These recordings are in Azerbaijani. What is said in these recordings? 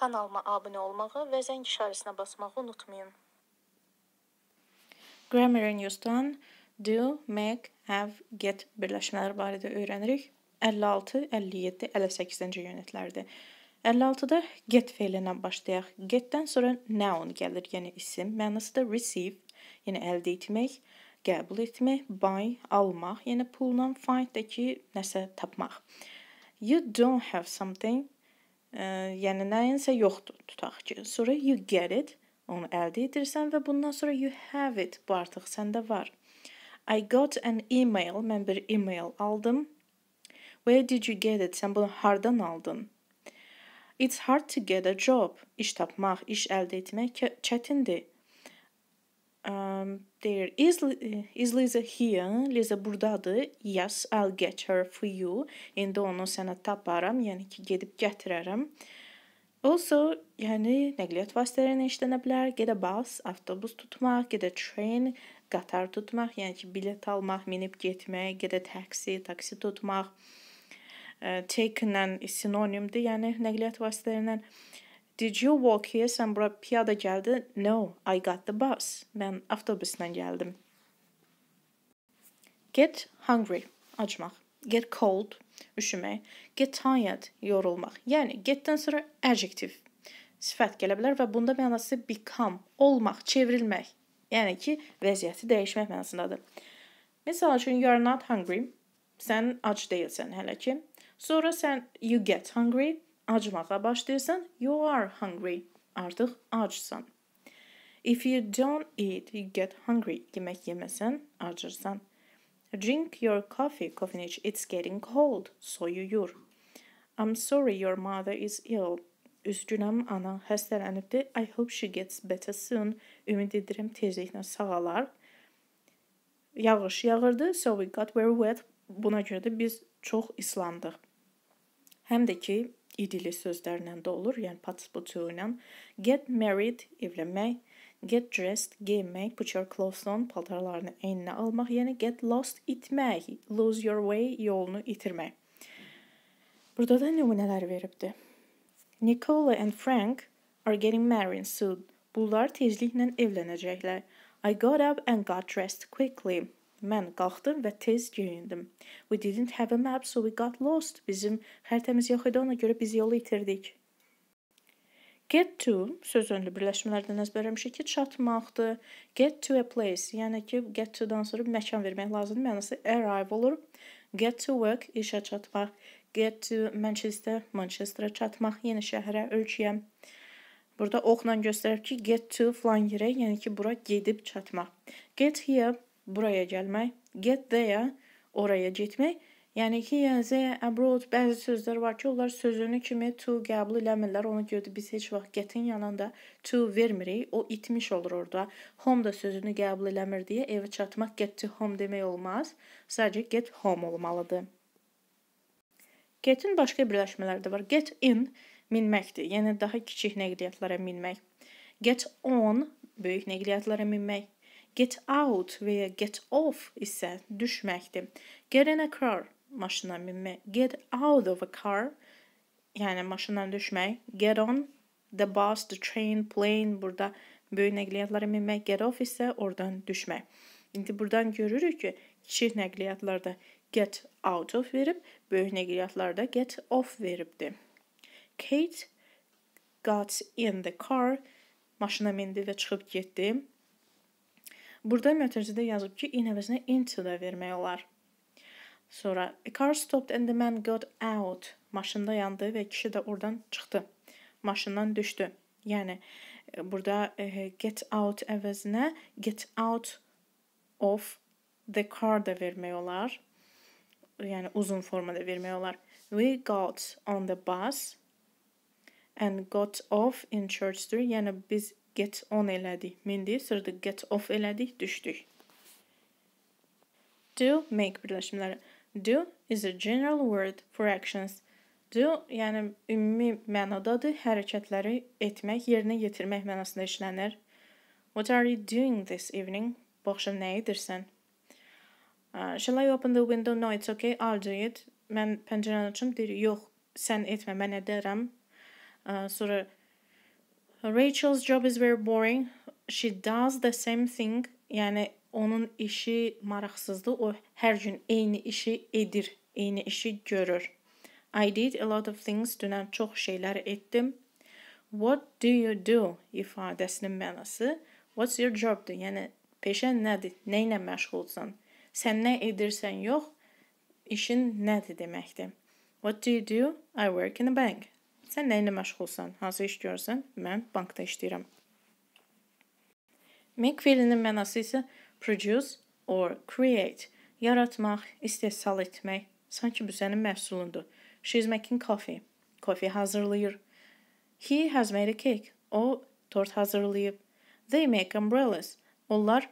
Kanalıma abunə olmağı və zəng işarəsinə basmağı unutmayın. Grammar News-dan do, make, have, get birləşmələri barədə öyrənirik. 56, 57, 58-ci unitlərdir. 56-da get feilinə başlayaq. Get-dən sonra noun gəlir, yəni isim. Mənası da receive, yəni əldə etmək, qəbul etmək, buy, almaq, yəni pulla find-də ki, nəsə tapmaq. You don't have something, yəni nəyinsə yoxdur tutaq ki. Sonra you get it, onu əldə edirsən və bundan sonra you have it, bu artıq səndə var. I got an email, mən bir email aldım. Where did you get it? Sən bunu hardan aldın? It's hard to get a job. İş tapmaq, iş əldə etmək çətindir deyir, is, eh, is Lisa here? Lisa burdadır. Yes, I'll get her for you. İndi onu sənə taparam, yəni ki, gedib gətirərəm. Also, yəni nəqliyyat vasitələri ilə işlənə bilər. Gedə bus, avtobus tutmaq, gedə train, qatar tutmaq, yəni ki, bilet almaq, minib getmək, gedə taksi, taksi tutmaq. Eh, Take-lə sinonimdir, yəni nəqliyyat vasitələrindən. Did you walk here? Sən bura piyada gəldin? No, I got the bus. Mən avtobusla gəldim. Get hungry. Acmaq. Get cold. Üşümək. Get tired. Yorulmaq. Yəni getdən sonra adjective sifət gələ bilər və bunda mənası become, olmaq, çevrilmək. Yəni ki, vəziyyəti dəyişmək mənasındadır. Məsəl üçün you are not hungry. Sən ac deyilsən hələ ki. Sonra sən you get hungry acmağa başlayırsan, you are hungry. Artıq acsan. If you don't eat, you get hungry. Yemək yeməsən, acırsan. Drink your coffee, coffee It's getting cold. Soyuyur. I'm sorry your mother is ill. Üzgünüm ana xəstələnibdi. I hope she gets better soon. Ümid edirəm tezliklə sağalar. Yağış yağırdı, so we got very wet. Buna görə də biz çox islandıq. Həm də ki, idili sözlərlə də olur, yəni partisiputu ilə. Get married evlənmək, get dressed geyinmək, put your clothes on paltarlarını eyninə almaq, yəni get lost itmək, lose your way yolunu itirmək. Burada da nümunələr veribdi. Nicola and Frank are getting married soon. Bunlar tezliklə evlənəcəklər. I got up and got dressed quickly. Mən qalxdım və tez geyindim. We didn't have a map, so we got lost. Bizim xəritəmiz yox idi, ona görə biz yolu itirdik. Get to söz önlü birləşmələrdən əzbərləmişik ki, çatmaqdır. Get to a place, yəni ki, get to-dan sonra bir məkan vermək lazımdır. Mənası arrive olur. Get to work, işə çatmaq. Get to Manchester, Manchesterə çatmaq, yeni şəhərə, ölkəyə. Burada oxla göstərir ki, get to falan yerə, yəni ki, bura gedib çatmaq. Get here buraya gəlmək, get there oraya getmək. Yəni ki, yəni there abroad bəzi sözlər var ki, onlar sözünü kimi to qəbul eləmirlər. Ona görə də biz heç vaxt get-in yanında to vermirik. O itmiş olur orada. Home da sözünü qəbul eləmir deyə evə çatmaq get to home demək olmaz. Sadəcə get home olmalıdır. Get-in başqa birləşmələri də var. Get in minməkdir. Yəni daha kiçik nəqliyyatlara minmək. Get on böyük nəqliyyatlara minmək. Get out veya get off ise düşmekti. Get in a car maşına binme. Get out of a car yani maşından düşmək. Get on the bus, the train, plane burada böyle nəqliyyatlara minmək. Get off ise oradan düşmək. İndi buradan görürük ki, kiçik nəqliyyatlarda get out of verib, böyük nəqliyyatlarda get off veribdi. Kate got in the car. Maşına mindi və çıxıb getdi. Burada mötərizdə yazıb ki, in əvəzinə into da vermək olar. Sonra a car stopped and the man got out. Maşında yandı və kişi də oradan çıxdı. Maşından düşdü. Yəni e, burada e, get out əvəzinə get out of the car da vermək olar. Yəni uzun formada vermək olar. We got on the bus and got off in Church Street. Yəni biz get on elədi. Mindi sırdı get off elədik, düşdük. Do make birləşmələri. Do is a general word for actions. Do, yəni ümumi mənadadır, hərəkətləri etmək, yerinə yetirmək mənasında işlənir. What are you doing this evening? Bu axşam nə edirsən? Uh, shall I open the window? No, it's okay. I'll do it. Mən pəncərəni açım, deyir, yox, sən etmə, mən edərəm. Uh, sonra Rachel's job is very boring. She does the same thing. Yəni onun işi maraqsızdır. O hər gün eyni işi edir, eyni işi görür. I did a lot of things. Dünən çox şeylər etdim. What do you do ifadəsinin mənası what's your job-dur. Yəni peşən nədir? Nə ilə məşğulsan? Sən nə edirsən yox, işin nədir deməkdir. What do you do? I work in a bank. Sən nə ilə məşğulsan? Hansı iş görürsən? Mən bankda işləyirəm. Make fiilinin mənası isə produce or create, yaratmaq, istehsal etmək. Sanki bu sənin məhsulundur. She is making coffee. Kofi hazırlayır. He has made a cake. O tort hazırlayıb. They make umbrellas. Onlar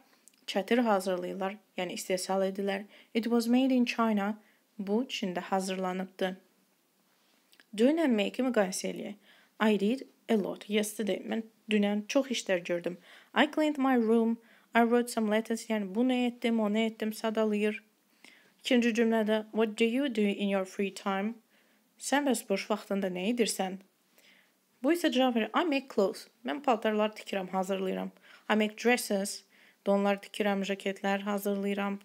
çətir hazırlayırlar, yəni istehsal edirlər. It was made in China. Bu Çində hazırlanıbdı. Dünən meyki müqayisə eləyək. I did a lot yesterday. Mən dünən çok işler gördüm. I cleaned my room. I wrote some letters. Yəni bunu etdim, onu etdim, sadalayır. İkinci cümlədə what do you do in your free time? Sen bəs boş vaxtında nə edirsən? Bu isə cavab verir. I make clothes. Mən paltarlar tikirəm, hazırlayıram. I make dresses. Donlar tikirəm, jaketlər hazırlayıram.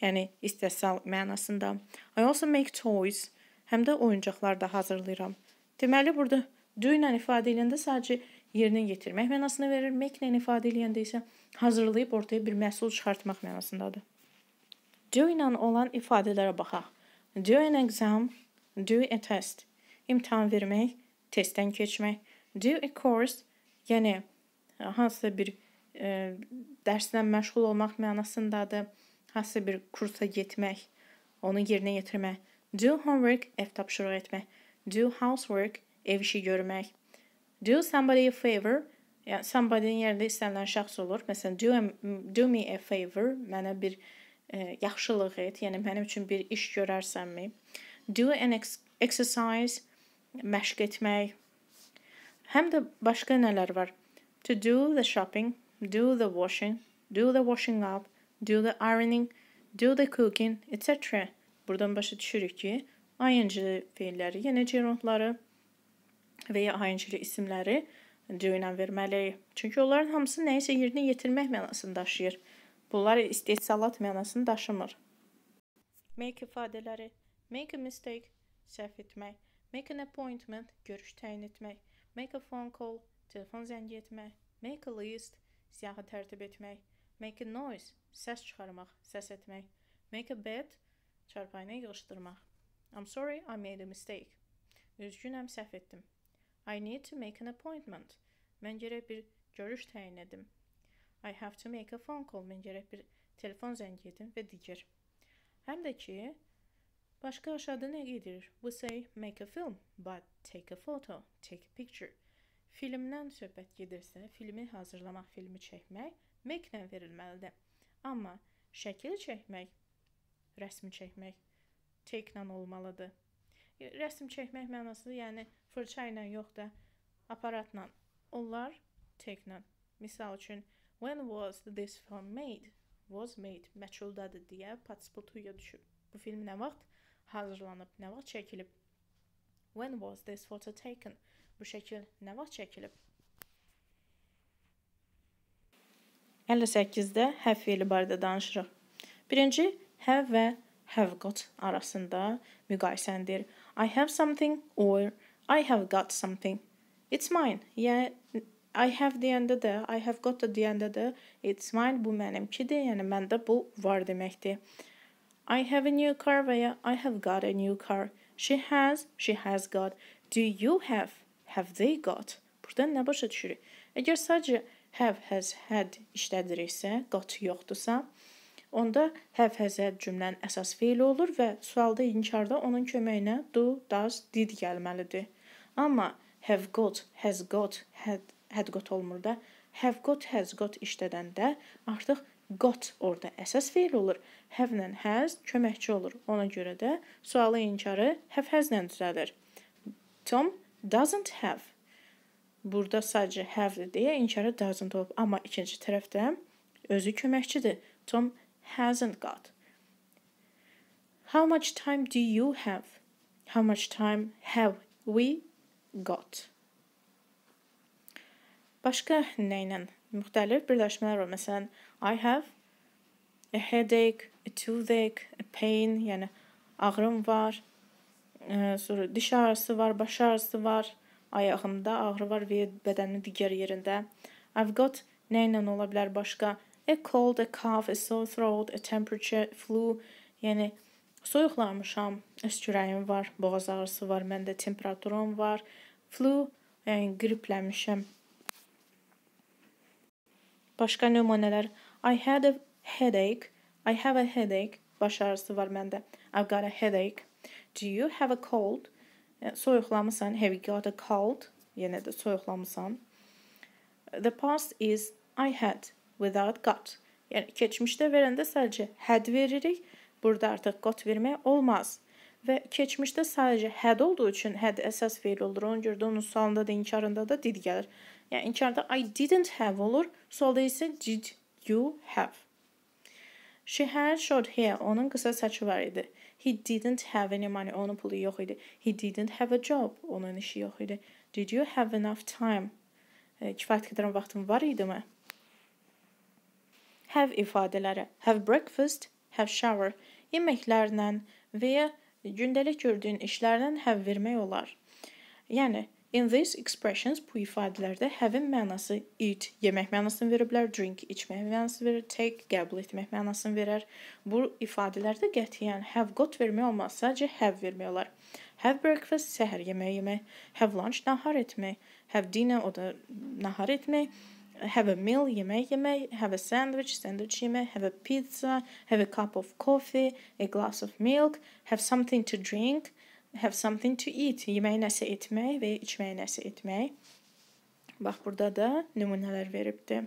Yani istehsal mənasında. I also make toys. həm də oyuncaqlar da hazırlayıram. Deməli burada do ilə ifadə edəndə sadəcə yerinə yetirmək mənasını verir. Make ilə ifadə edəndə isə hazırlayıb ortaya bir məhsul çıxartmaq mənasındadır. Do ilə olan ifadələrə baxaq. Do an exam, do a test. İmtahan vermək, testdən keçmək. Do a course, yəni e, hansısa bir ə, e, dərslə məşğul olmaq mənasındadır. Hansısa bir kursa getmək, onu yerinə yetirmək. Do homework, ev tapşırığı etmək. Do housework, ev işi görmək. Do somebody a favor, yəni somebody-nin yerində istənilən şəxs olur. Məsələn, do, do me a favor, mənə bir e, yaxşılıq et, yəni mənim üçün bir iş görərsənmi? Do an ex exercise, məşq etmək. Həm də başqa nələr var? To do the shopping, do the washing, do the washing up, do the ironing, do the cooking, etc. Buradan başa düşürük ki, ING-li feilləri, yəni gerundları və ya ING-li isimləri döyünən verməliyik. Çünki onların hamısı nəyisə yerinə yetirmək mənasını daşıyır. Bunlar istehsalat mənasını daşımır. Make ifadələri Make a mistake səhv etmək, make an appointment görüş təyin etmək, make a phone call telefon zəngi etmək, make a list siyahı tərtib etmək, make a noise səs çıxarmaq, səs etmək, make a bet Çarpayına yığışdırmaq. I'm sorry, I made a mistake. Üzgünəm, səhv etdim. I need to make an appointment. Mən gərək bir görüş təyin edim. I have to make a phone call. Mən gərək bir telefon zəngi edim və digər. Həm də ki, başqa aşağıda nə gedir? We say make a film, but take a photo, take a picture. Filmdən söhbət gedirsə, filmi hazırlamaq, filmi çəkmək make-lə verilməlidir. Amma şəkil çəkmək rəsmi çəkmək çeklə olmalıdır. Rəsm çəkmək mənasında, yəni fırça ilə yox da aparatla. Onlar çeklə. Məsəl üçün when was this film made? Was made məchuldadır deyə participatuya düşüb. Bu film nə vaxt hazırlanıb, nə vaxt çəkilib? When was this photo taken? Bu şəkil nə vaxt çəkilib? 58-də hərf feli barədə danışırıq. Birinci have və have got arasında müqayisəndir. I have something or I have got something. It's mine. Yəni I have deyəndə də, I have got da deyəndə də it's mine bu mənimkidir. Yəni məndə bu var deməkdir. I have a new car və ya I have got a new car. She has, she has got. Do you have? Have they got? Burdan nə başa düşürük? Əgər sadəcə have, has, had işlədiriksə, got yoxdursa, Onda have has-ə cümlənin əsas feili olur və sualda inkarda onun köməyinə do, does, did gəlməlidir. Amma have got, has got, had, had got olmur da. Have got, has got işlədəndə artıq got orada əsas feil olur. Have ilə has köməkçi olur. Ona görə də sualı inkarı have has-lə düzəlir. Tom doesn't have. Burada sadəcə have-dir deyə inkara doesn't olub. Amma ikinci tərəfdə özü köməkçidir. Tom hasn't got? How much time do you have? How much time have we got? Başqa nə ilə müxtəlif birləşmələr var. Məsələn, I have a headache, a toothache, a pain, yəni ağrım var. E, sonra diş ağrısı var, baş ağrısı var, ayağımda ağrı var və bədənin digər yerində. I've got nə ilə ola bilər başqa? A cold, a cough, a sore throat, a temperature, flu. Yəni soyuqlanmışam, öskürəyim var, boğaz ağrısı var, məndə temperaturam var. Flu, yəni qriplənmişəm. Başqa nümunələr. I had a headache. I have a headache. Baş ağrısı var məndə. I've got a headache. Do you have a cold? E, soyuqlamısan. Have you got a cold? Yenə də soyuqlamısan. The past is I had without got. Yəni keçmişdə verəndə sadəcə had veririk. Burada artıq got vermək olmaz. Və keçmişdə sadəcə had olduğu üçün had əsas feil olur. Ona görə də onun sualında da inkarında da did gəlir. Yəni inkarda I didn't have olur, sualda isə did you have. She had short hair. Onun qısa saçı var idi. He didn't have any money. Onun pulu yox idi. He didn't have a job. Onun işi yox idi. Did you have enough time? E, kifayət qədər vaxtın var idimi? have ifadələri have breakfast, have shower yeməklərlə və ya gündəlik gördüyün işlərlə have vermək olar. Yəni in these expressions bu ifadələrdə have-in mənası eat yemək mənasını veriblər, drink içmək mənasını verir, take qəbul etmək mənasını verər. Bu ifadələrdə qətiyyən have got vermək olmaz, sadəcə have vermək olar. Have breakfast səhər yeməyi yemək, have lunch nahar etmək, have dinner o da nahar etmək have a meal, yemek yemek, have a sandwich, sandwich yemek, have a pizza, have a cup of coffee, a glass of milk, have something to drink, have something to eat, yeməyi nəsə etmək və içməyi nəsə etmək. Bax, burada da nümunələr veribdir.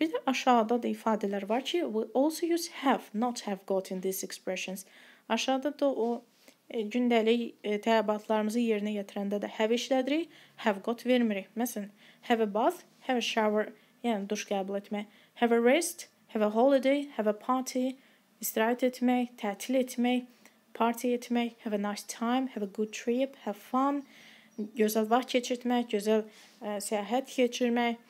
Bir də aşağıda da ifadələr var ki, we also use have, not have got in these expressions. Aşağıda da o E, gündəlik e, tələbatlarımızı yerinə yetirəndə də have işlədirik, have got vermirik. Məsələn, have a bath, have a shower, yəni duş qəbul etmək, have a rest, have a holiday, have a party, istirahət etmək, tətil etmək, party etmək, have a nice time, have a good trip, have fun, gözəl vaxt keçirtmək, gözəl ə, e, səyahət keçirmək,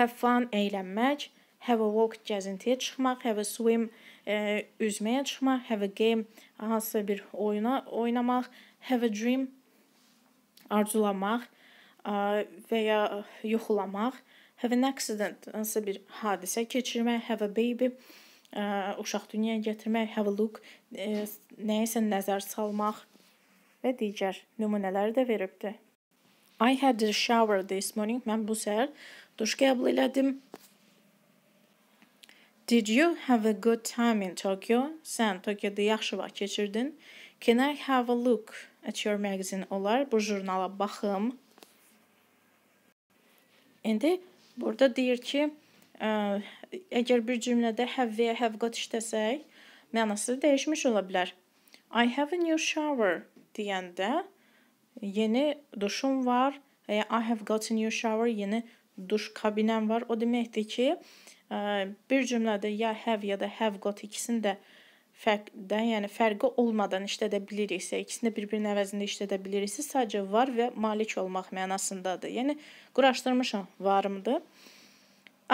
have fun, əylənmək, have a walk, gəzintiyə çıxmaq, have a swim, e, üzməyə çıxma, have a game, hansısa bir oyuna oynamaq, have a dream, arzulamaq ə, və ya yuxulamaq, have an accident, hansısa bir hadisə keçirmək, have a baby, ə, uşaq dünyaya gətirmək, have a look, ə, e, nəyisə nəzər salmaq və digər nümunələri də veribdi. I had a shower this morning. Mən bu səhər duş qəbul elədim. Did you have a good time in Tokyo? Sən Tokyoda yaxşı vaxt keçirdin? Can I have a look at your magazine? Olar, bu jurnala baxım. İndi burada deyir ki, ə, e, əgər bir cümlədə have və have got işləsək, mənası dəyişmiş ola bilər. I have a new shower deyəndə yeni duşum var və ya I have got a new shower, yeni duş kabinəm var. O deməkdir ki, bir cümlədə ya have ya da have got ikisini də fərqdə, yəni fərqi olmadan işlədə biliriksə, ikisini bir-birinin əvəzində işlədə biliriksə, sadəcə var və malik olmaq mənasındadır. Yəni quraşdırmışam varımdır.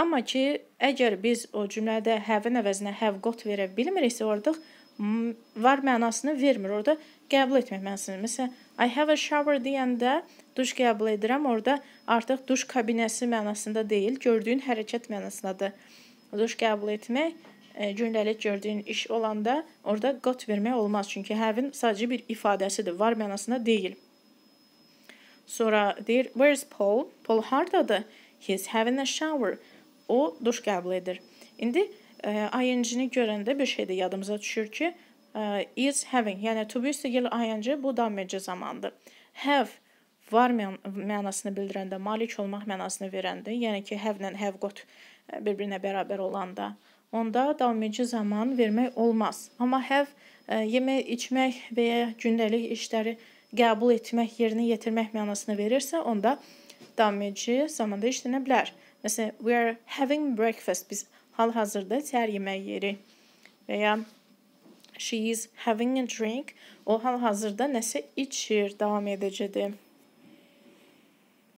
Amma ki, əgər biz o cümlədə have-in əvəzinə have got verə bilmiriksə, orada var mənasını vermir. Orada qəbul etmək mənasında. Məsələn, I have a shower deyəndə duş qəbul edirəm. Orda artıq duş kabinəsi mənasında deyil, gördüyün hərəkət mənasındadır. Duş qəbul etmək e, gündəlik gördüyün iş olanda orada got vermək olmaz. Çünki həvin sadəcə bir ifadəsidir, var mənasında deyil. Sonra deyir, where's Paul? Paul hardadır? He's having a shower. O duş qəbul edir. İndi e, ING-ni görəndə bir şey də yadımıza düşür ki, is having, yəni to be üstəgəl ing bu dameci zamandır. Have var mən mənasını bildirəndə, malik olmaq mənasını verəndə, yəni ki, have ilə have got e, bir-birinə bərabər olanda, onda dameci zaman vermək olmaz. Amma have e, yemək, içmək və ya gündəlik işləri qəbul etmək, yerinə yetirmək mənasını verirsə, onda dameci zamanda işlənə bilər. Məsələn, we are having breakfast. Biz hal-hazırda səhər yeməyi yeyirik. Və ya she is having a drink. O hal-hazırda nəsə içir davam edəcədir.